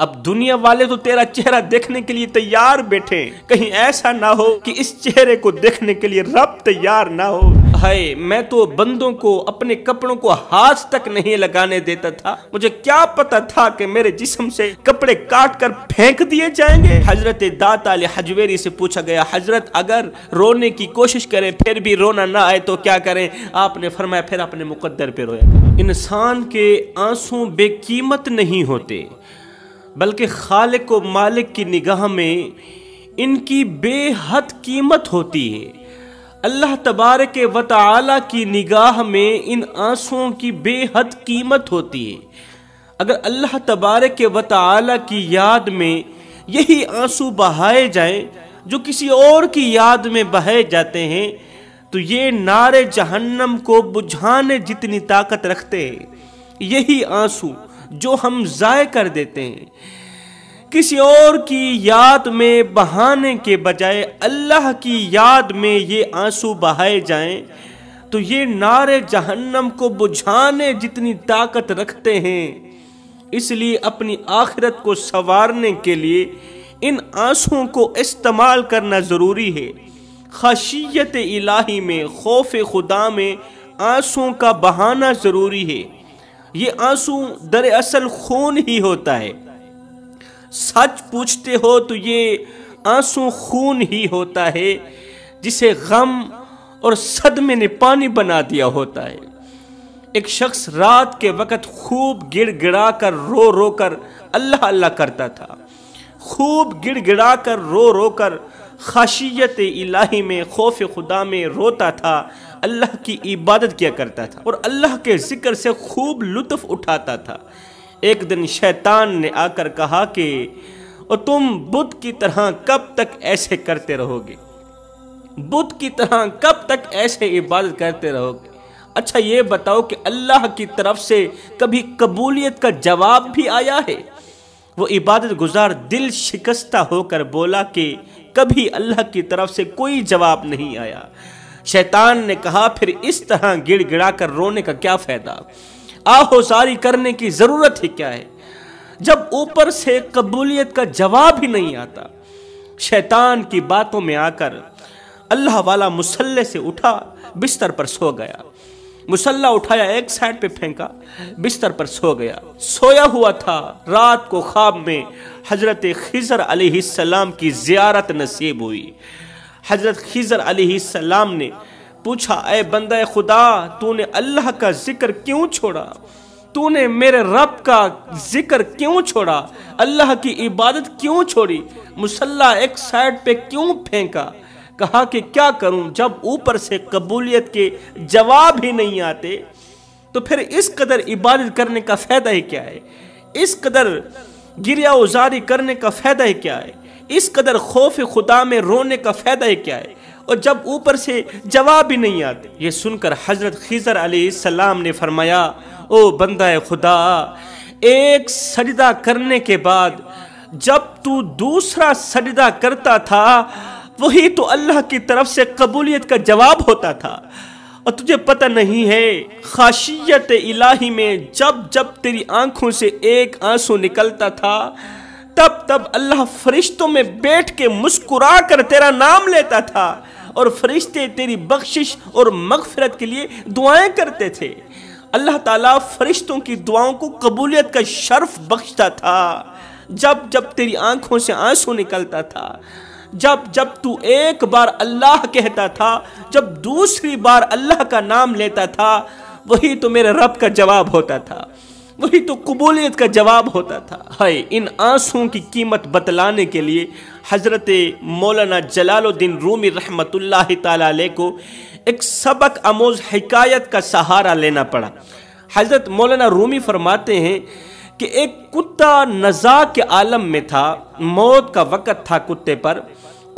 अब दुनिया वाले तो तेरा चेहरा देखने के लिए तैयार बैठे कहीं ऐसा ना हो कि इस चेहरे को देखने के लिए रब तैयार ना हो हाय मैं तो बंदों को अपने कपड़ों को हाथ तक नहीं लगाने देता था मुझे क्या पता था कि मेरे जिस्म से कपड़े काट कर फेंक दिए जाएंगे हजरत दाता हजवेरी से पूछा गया हजरत अगर रोने की कोशिश करें फिर भी रोना ना आए तो क्या करें आपने फरमाया फिर अपने मुकद्दर पे रोया इंसान के आंसू बेकीमत नहीं होते बल्कि खालिक व मालिक की निगाह में इनकी बेहद कीमत होती है अल्लाह तबारक व ताली की निगाह में इन आंसुओं की बेहद कीमत होती है अगर अल्लाह तबारक व ताली की याद में यही आंसू बहाए जाएं जो किसी और की याद में बहाए जाते हैं तो ये नारे जहन्नम को बुझाने जितनी ताकत रखते हैं यही आंसू जो हम ज़ाय कर देते हैं किसी और की याद में बहाने के बजाय अल्लाह की याद में ये आंसू बहाए जाएं तो ये नारे जहन्नम को बुझाने जितनी ताकत रखते हैं इसलिए अपनी आखिरत को संवारने के लिए इन आंसुओं को इस्तेमाल करना ज़रूरी है खशियत इलाही में खौफ खुदा में आंसुओं का बहाना ज़रूरी है ये आंसू दर असल खून ही होता है सच पूछते हो तो ये आंसू खून ही होता है जिसे गम और सदमे ने पानी बना दिया होता है एक शख्स रात के वक़्त खूब गिड़ गिड़ा कर रो रो कर अल्लाह अल्लाह करता था खूब गिड़ गिड़ा कर रो रो कर खाशियत इलाही में खौफ खुदा में रोता था अल्लाह की इबादत किया करता था और अल्लाह के जिक्र से खूब लुत्फ उठाता था एक दिन शैतान ने आकर कहा कि और तुम बुद्ध की तरह कब तक ऐसे करते रहोगे बुद्ध की तरह कब तक ऐसे इबादत करते रहोगे अच्छा ये बताओ कि अल्लाह की तरफ से कभी कबूलियत का जवाब भी आया है वो इबादत गुजार दिल शिकस्ता होकर बोला कि कभी अल्लाह की तरफ से कोई जवाब नहीं आया शैतान ने कहा फिर इस तरह गिड़गिड़ा कर रोने का क्या फायदा आहोसारी करने की जरूरत ही क्या है जब ऊपर से कबूलियत का जवाब ही नहीं आता शैतान की बातों में आकर अल्लाह वाला मुसल्ले से उठा बिस्तर पर सो गया मुसल्ला उठाया एक साइड पे फेंका बिस्तर पर सो गया सोया हुआ था रात को ख्वाब में हजरत खिजर सलाम की जियारत नसीब हुई हज़रत खिजर आसमाम ने पूछा ए बंद खुदा तूने अल्लाह का जिक्र क्यों छोड़ा तूने मेरे रब का जिक्र क्यों छोड़ा अल्लाह की इबादत क्यों छोड़ी मुसल्ला एक साइड पे क्यों फेंका कहा कि क्या करूं जब ऊपर से कबूलियत के जवाब ही नहीं आते तो फिर इस कदर इबादत करने का फ़ायदा ही क्या है इस कदर गिरिया उजारी करने का फ़ायदा ही क्या है इस कदर खौफ खुदा में रोने का फ़ायदा क्या है और जब ऊपर से जवाब भी नहीं आते ये सुनकर हज़रत खिजर सलाम ने फरमाया ओ बंदा खुदा एक सजदा करने के बाद जब तू दूसरा सजदा करता था वही तो अल्लाह की तरफ से कबूलियत का जवाब होता था और तुझे पता नहीं है खाशियत इलाही में जब जब तेरी आंखों से एक आंसू निकलता था तब अल्लाह फरिश्तों में बैठ के मुस्कुरा कर तेरा नाम लेता था और फरिश्ते तेरी बख्शिश और मगफरत के लिए दुआएं करते थे अल्लाह ताला फरिश्तों की दुआओं को कबूलियत का शर्फ बख्शता था जब जब तेरी आंखों से आंसू निकलता था जब जब तू एक बार अल्लाह कहता था जब दूसरी बार अल्लाह का नाम लेता था वही तो मेरे रब का जवाब होता था वही तो कबूलियत का जवाब होता था हाय इन आंसुओं की कीमत बतलाने के लिए हज़रत मौलाना जलालुद्दीन रूमी रहमतुल्लाह ताली को एक सबक आमोज हकायत का सहारा लेना पड़ा हज़रत मौलाना रूमी फरमाते हैं कि एक कुत्ता नज़ा के आलम में था मौत का वक़्त था कुत्ते पर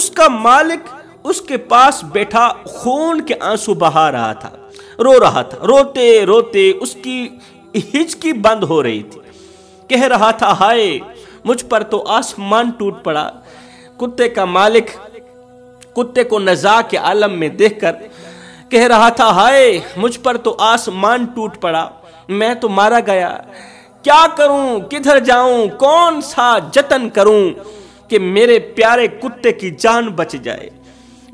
उसका मालिक उसके पास बैठा खून के आंसू बहा रहा था रो रहा था रोते रोते उसकी हिचकी बंद हो रही थी कह रहा था हाय मुझ पर तो आसमान टूट पड़ा कुत्ते का मालिक कुत्ते को नजा के आलम में देखकर कह रहा था हाय मुझ पर तो आसमान टूट पड़ा मैं तो मारा गया क्या करूं किधर जाऊं कौन सा जतन करूं कि मेरे प्यारे कुत्ते की जान बच जाए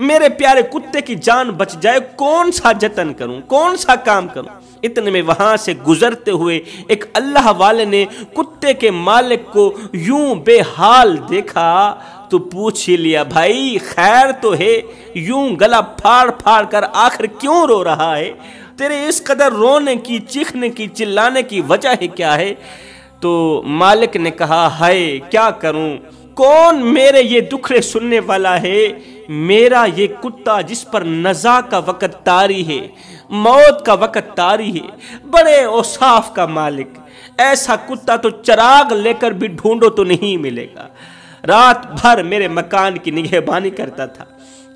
मेरे प्यारे कुत्ते की जान बच जाए कौन सा जतन करूं कौन सा काम करूं इतने में वहाँ से गुजरते हुए एक अल्लाह वाले ने कुत्ते के मालिक को यूं बेहाल देखा तो पूछ ही लिया भाई खैर तो है यूं गला फाड़ फाड़ कर आखिर क्यों रो रहा है तेरे इस कदर रोने की चीखने की चिल्लाने की वजह है क्या है तो मालिक ने कहा हाय क्या करूं कौन मेरे ये दुखड़े सुनने वाला है मेरा ये कुत्ता जिस पर नज़ा का वक़्त तारी है मौत का वक़्त तारी है बड़े औसाफ का मालिक ऐसा कुत्ता तो चराग लेकर भी ढूंढो तो नहीं मिलेगा रात भर मेरे मकान की निगहबानी करता था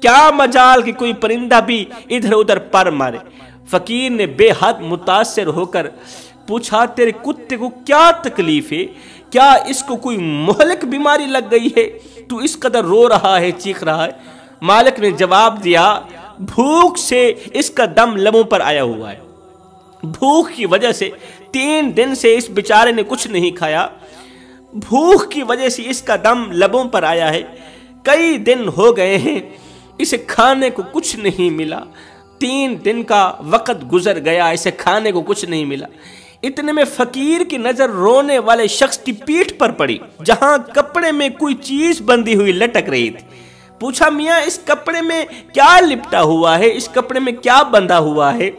क्या मजाल कि कोई परिंदा भी इधर उधर पर मारे फकीर ने बेहद मुतासर होकर पूछा तेरे कुत्ते को क्या तकलीफ है क्या इसको कोई मोहलक बीमारी लग गई है तू इस कदर रो रहा है चीख रहा है मालिक ने जवाब दिया भूख से इसका दम लबों पर आया हुआ है भूख की वजह से तीन दिन से इस बेचारे ने कुछ नहीं खाया भूख की वजह से इसका दम लबों पर आया है कई दिन हो गए हैं इसे खाने को कुछ नहीं मिला तीन दिन का वक़्त गुजर गया इसे खाने को कुछ नहीं मिला इतने में फकीर की नजर रोने वाले शख्स की पीठ पर पड़ी जहां कपड़े में कोई चीज बंधी हुई लटक रही थी पूछा मियाँ इस कपड़े में क्या लिपटा हुआ है इस कपड़े में क्या बंधा हुआ है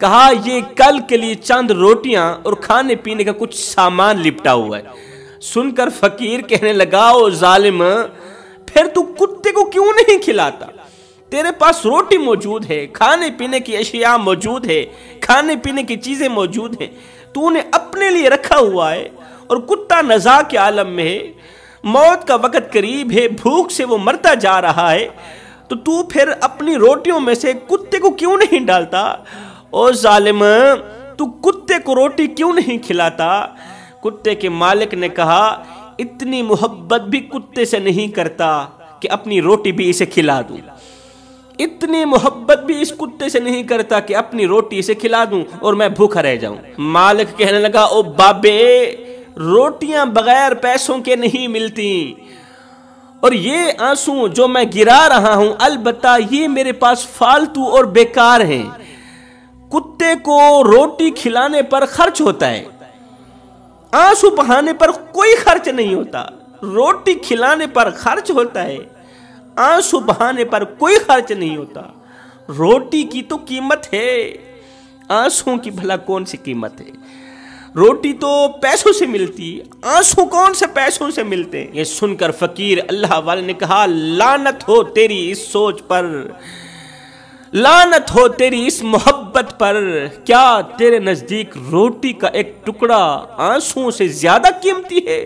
कहा ये कल के लिए चंद रोटियां और खाने पीने का कुछ सामान लिपटा हुआ है सुनकर फकीर कहने लगा ओ जालिम फिर तू कुत्ते को क्यों नहीं खिलाता तेरे पास रोटी मौजूद है खाने पीने की अशिया मौजूद है खाने पीने की चीजें मौजूद हैं तूने अपने लिए रखा हुआ है और कुत्ता नजा के आलम में है मौत का वक़्त करीब है भूख से वो मरता जा रहा है तो तू फिर अपनी रोटियों में से कुत्ते को क्यों नहीं डालता ओ जालिम तू कुत्ते को रोटी क्यों नहीं खिलाता कुत्ते के मालिक ने कहा इतनी मोहब्बत भी कुत्ते से नहीं करता कि अपनी रोटी भी इसे खिला दूँ इतनी मोहब्बत भी इस कुत्ते से नहीं करता कि अपनी रोटी इसे खिला दूं और मैं भूखा रह जाऊं मालिक कहने लगा ओ बाबे रोटियां बगैर पैसों के नहीं मिलती और ये आंसू जो मैं गिरा रहा हूं अलबत्ता ये मेरे पास फालतू और बेकार हैं कुत्ते को रोटी खिलाने पर खर्च होता है आंसू बहाने पर कोई खर्च नहीं होता रोटी खिलाने पर खर्च होता है आंसू बहाने पर कोई खर्च नहीं होता रोटी की तो कीमत है आंसू की भला कौन सी कीमत है रोटी तो पैसों से मिलती आंसू कौन से पैसों से मिलते ये सुनकर फकीर अल्लाह वाले ने कहा लानत हो तेरी इस सोच पर लानत हो तेरी इस मोहब्बत पर क्या तेरे नजदीक रोटी का एक टुकड़ा आंसुओं से ज्यादा कीमती है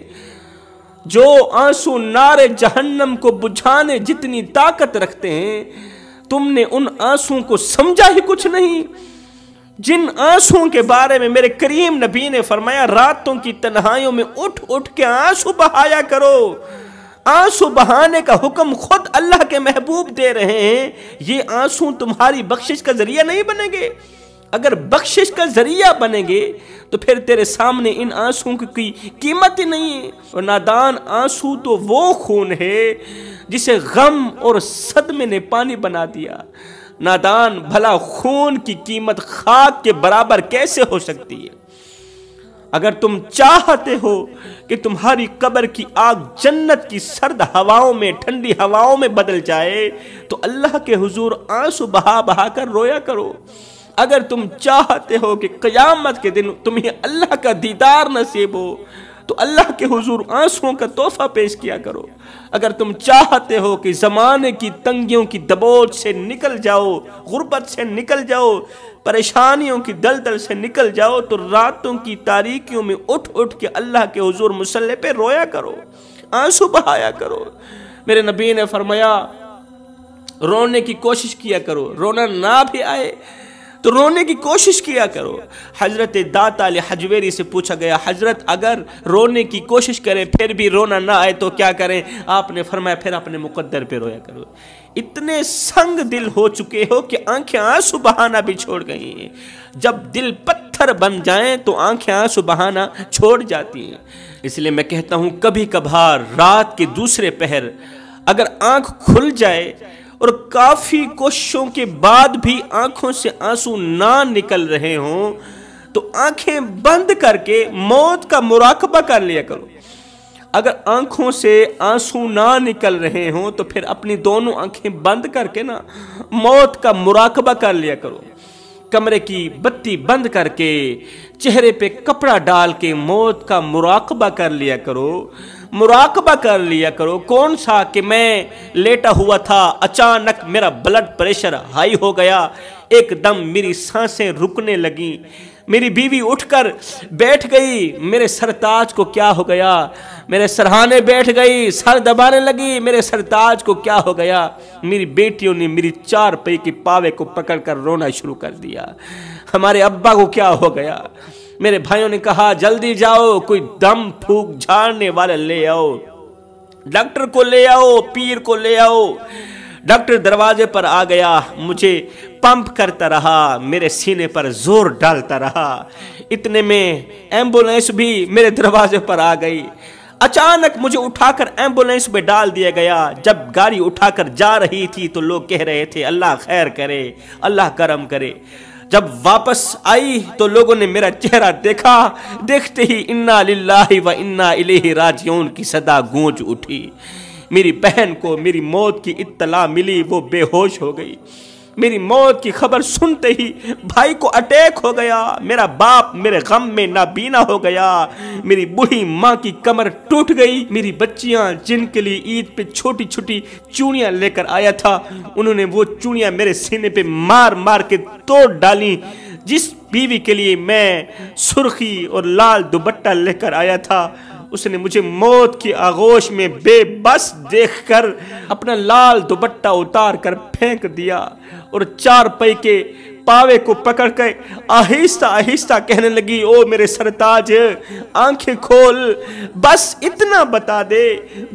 जो आंसू नारे जहन्नम को बुझाने जितनी ताकत रखते हैं तुमने उन आंसू को समझा ही कुछ नहीं जिन आंसुओं के बारे में मेरे करीम नबी ने फरमाया रातों की तन्हाइयों में उठ उठ के आंसू बहाया करो आंसू बहाने का हुक्म खुद अल्लाह के महबूब दे रहे हैं ये आंसू तुम्हारी बख्शिश का जरिया नहीं बनेंगे अगर बख्शिश का जरिया बनेंगे तो फिर तेरे सामने इन आंसुओं की कीमत ही नहीं है और नादान आंसू तो वो खून है जिसे गम और सदमे ने पानी बना दिया नादान भला खून की कीमत खाक के बराबर कैसे हो सकती है अगर तुम चाहते हो कि तुम्हारी कब्र की आग जन्नत की सर्द हवाओं में ठंडी हवाओं में बदल जाए तो अल्लाह के हुजूर आंसू बहा बहा कर रोया करो अगर तुम चाहते हो कि क़यामत के दिन तुम्हें अल्लाह का दीदार नसीब हो तो अल्लाह के हुजूर आंसुओं का तोहफा पेश किया करो अगर तुम चाहते हो कि ज़माने की तंगियों की दबोच से निकल जाओ गुर्बत से निकल जाओ परेशानियों की दलदल से निकल जाओ तो रातों की तारीकियों में उठ उठ के अल्लाह के हुजूर मुसल्ले पे रोया करो आंसू बहाया करो मेरे नबी ने फरमाया रोने की कोशिश किया करो रोना ना भी आए तो रोने की कोशिश किया करो हज़रत दाता हजवेरी से पूछा गया हज़रत अगर रोने की कोशिश करें फिर भी रोना ना आए तो क्या करें आपने फरमाया फिर अपने मुकद्दर पे रोया करो इतने संग दिल हो चुके हो कि आंखें आंसू बहाना भी छोड़ गई हैं जब दिल पत्थर बन जाएं तो आंखें आंसू बहाना छोड़ जाती हैं इसलिए मैं कहता हूँ कभी कभार रात के दूसरे पहर अगर आंख खुल जाए और काफ़ी कोशिशों के बाद भी आंखों से आंसू ना निकल रहे हों तो आंखें बंद करके मौत का मुराकबा कर लिया करो अगर आंखों से आंसू ना निकल रहे हों तो फिर अपनी दोनों आंखें बंद करके ना मौत का मुराकबा कर लिया करो कमरे की बत्ती बंद करके चेहरे पे कपड़ा डाल के मौत का मुराकबा कर लिया करो मुराकबा कर लिया करो कौन सा कि मैं लेटा हुआ था अचानक मेरा ब्लड प्रेशर हाई हो गया एकदम मेरी सांसें रुकने लगीं मेरी बीवी उठकर बैठ गई मेरे सरताज को क्या हो गया मेरे सरहाने बैठ गई सर दबाने लगी मेरे सरताज को क्या हो गया मेरी बेटियों ने मेरी चार पे की पावे को पकड़कर रोना शुरू कर दिया हमारे अब्बा को क्या हो गया मेरे भाइयों ने कहा जल्दी जाओ कोई दम फूक झाड़ने वाले ले आओ डॉक्टर को ले आओ पीर को ले आओ डॉक्टर दरवाजे पर आ गया मुझे पंप करता रहा मेरे सीने पर जोर डालता रहा इतने में एम्बुलेंस भी मेरे दरवाजे पर आ गई अचानक मुझे उठाकर एम्बुलेंस में डाल दिया गया जब गाड़ी उठाकर जा रही थी तो लोग कह रहे थे अल्लाह खैर करे अल्लाह करम करे जब वापस आई तो लोगों ने मेरा चेहरा देखा देखते ही इन्ना लिल्लाहि व इन्ना इलेही राजियन की सदा गूंज उठी मेरी बहन को मेरी मौत की इत्तला मिली वो बेहोश हो गई मेरी मौत की खबर सुनते ही भाई को अटैक हो गया मेरा बाप मेरे गम में नाबीना हो गया मेरी बूढ़ी माँ की कमर टूट गई मेरी बच्चिया जिनके लिए ईद पे छोटी छोटी चूड़ियाँ लेकर आया था उन्होंने वो चूड़ियाँ मेरे सीने पे मार मार के तोड़ डाली जिस बीवी के लिए मैं सुर्खी और लाल दुबट्टा लेकर आया था उसने मुझे मौत की आगोश में बेबस देखकर अपना लाल दुपट्टा उतार कर फेंक दिया और चार पै के पावे को पकड़ कर आहिस्ता आहिस्ता कहने लगी ओ मेरे सरताज आंखें खोल बस इतना बता दे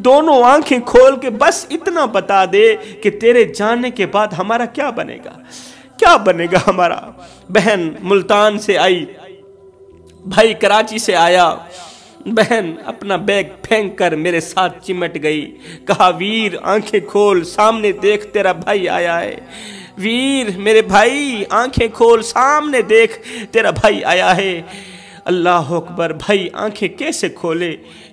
दोनों आंखें खोल के बस इतना बता दे कि तेरे जाने के बाद हमारा क्या बनेगा क्या बनेगा हमारा बहन मुल्तान से आई भाई कराची से आया बहन अपना बैग फेंक कर मेरे साथ चिमट गई कहा वीर आंखें खोल सामने देख तेरा भाई आया है वीर मेरे भाई आंखें खोल सामने देख तेरा भाई आया है अल्लाह अकबर भाई आंखें कैसे खोले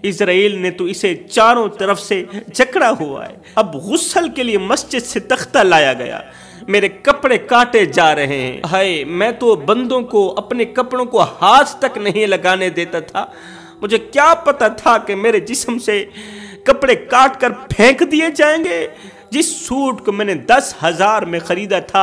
इसराइल ने तो इसे चारों तरफ से जकड़ा हुआ है अब गुस्सल के लिए मस्जिद से तख्ता लाया गया मेरे कपड़े काटे जा रहे हैं हाय मैं तो बंदों को अपने कपड़ों को हाथ तक नहीं लगाने देता था मुझे क्या पता था कि मेरे जिसम से कपड़े काट कर फेंक दिए जाएंगे जिस सूट को मैंने दस हज़ार में ख़रीदा था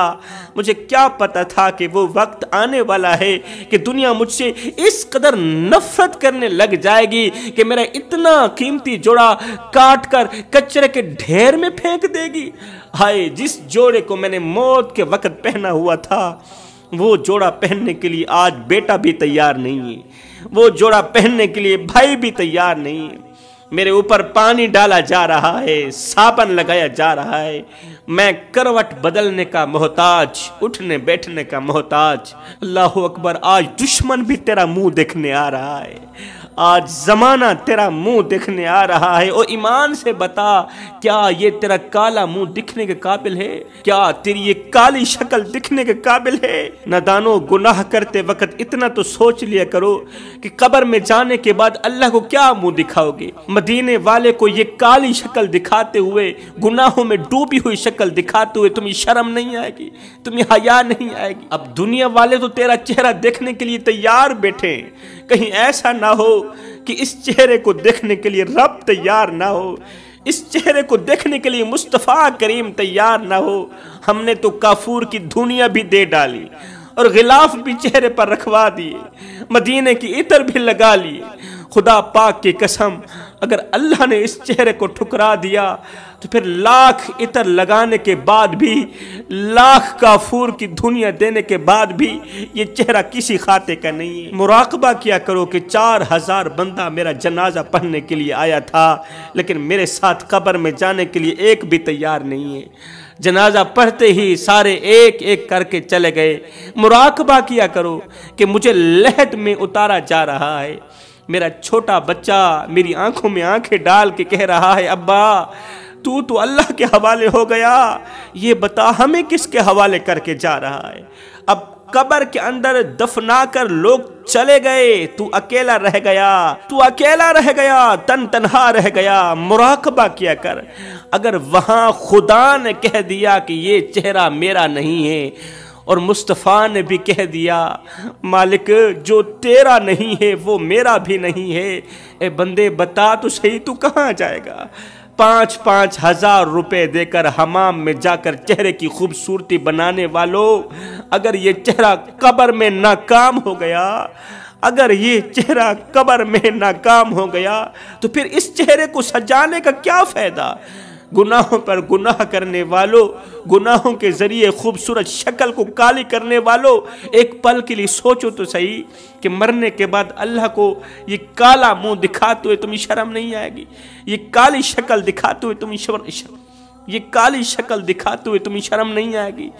मुझे क्या पता था कि वो वक्त आने वाला है कि दुनिया मुझसे इस कदर नफ़रत करने लग जाएगी कि मेरा इतना कीमती जोड़ा काट कर कचरे के ढेर में फेंक देगी हाय जिस जोड़े को मैंने मौत के वक्त पहना हुआ था वो जोड़ा पहनने के लिए आज बेटा भी तैयार नहीं है वो जोड़ा पहनने के लिए भाई भी तैयार नहीं है मेरे ऊपर पानी डाला जा रहा है साबन लगाया जा रहा है मैं करवट बदलने का मोहताज उठने बैठने का मोहताज अल्लाह अकबर आज दुश्मन भी तेरा मुंह देखने आ रहा है आज ज़माना तेरा मुंह देखने आ रहा है और ईमान से बता क्या ये तेरा काला मुंह दिखने के काबिल है क्या तेरी ये काली शक्ल दिखने के काबिल है नदानो गुनाह करते वक्त इतना तो सोच लिया करो कि कबर में जाने के बाद अल्लाह को क्या मुंह दिखाओगे मदीने वाले को ये काली शक्ल दिखाते हुए गुनाहों में डूबी हुई शक्ल दिखाते हुए तुम्हें शर्म नहीं आएगी तुम्हें हया नहीं आएगी अब दुनिया वाले तो तेरा चेहरा देखने के लिए तैयार बैठे कहीं ऐसा ना हो कि इस चेहरे को देखने के लिए रब तैयार ना हो इस चेहरे को देखने के लिए मुस्तफ़ा करीम तैयार ना हो हमने तो काफूर की दुनिया भी दे डाली और गिलाफ भी चेहरे पर रखवा दिए मदीने की इतर भी लगा लिए खुदा पाक की कसम अगर अल्लाह ने इस चेहरे को ठुकरा दिया तो फिर लाख इतर लगाने के बाद भी लाख का फूर की दुनिया देने के बाद भी ये चेहरा किसी खाते का नहीं है मुराकबा किया करो कि चार हज़ार बंदा मेरा जनाजा पढ़ने के लिए आया था लेकिन मेरे साथ कब्र में जाने के लिए एक भी तैयार नहीं है जनाजा पढ़ते ही सारे एक एक करके चले गए मुराकबा किया करो कि मुझे लहट में उतारा जा रहा है मेरा छोटा बच्चा मेरी आंखों में आंखें डाल के कह रहा है अब्बा तू तो अल्लाह के हवाले हो गया ये बता हमें किसके हवाले करके जा रहा है अब कबर के अंदर दफना कर लोग चले गए तू अकेला रह गया तू अकेला रह गया तन तनहा रह गया मुराकबा किया कर अगर वहाँ खुदा ने कह दिया कि ये चेहरा मेरा नहीं है और मुस्तफ़ा ने भी कह दिया मालिक जो तेरा नहीं है वो मेरा भी नहीं है ए बंदे बता तो सही तू कहाँ जाएगा पाँच पाँच हजार रुपये देकर हमाम में जाकर चेहरे की खूबसूरती बनाने वालों अगर ये चेहरा कब्र में नाकाम हो गया अगर ये चेहरा कब्र में नाकाम हो गया तो फिर इस चेहरे को सजाने का क्या फ़ायदा गुनाहों पर गुनाह करने वालों गुनाहों के ज़रिए खूबसूरत शक्ल को काली करने वालों एक पल के लिए सोचो तो सही कि मरने के बाद अल्लाह को ये काला मुंह दिखाते हुए तुम्हें शर्म नहीं आएगी ये काली शक्ल दिखाते हुए तुम्हें शर्म ये काली शक्ल दिखाते हुए तुम्हें शर्म नहीं आएगी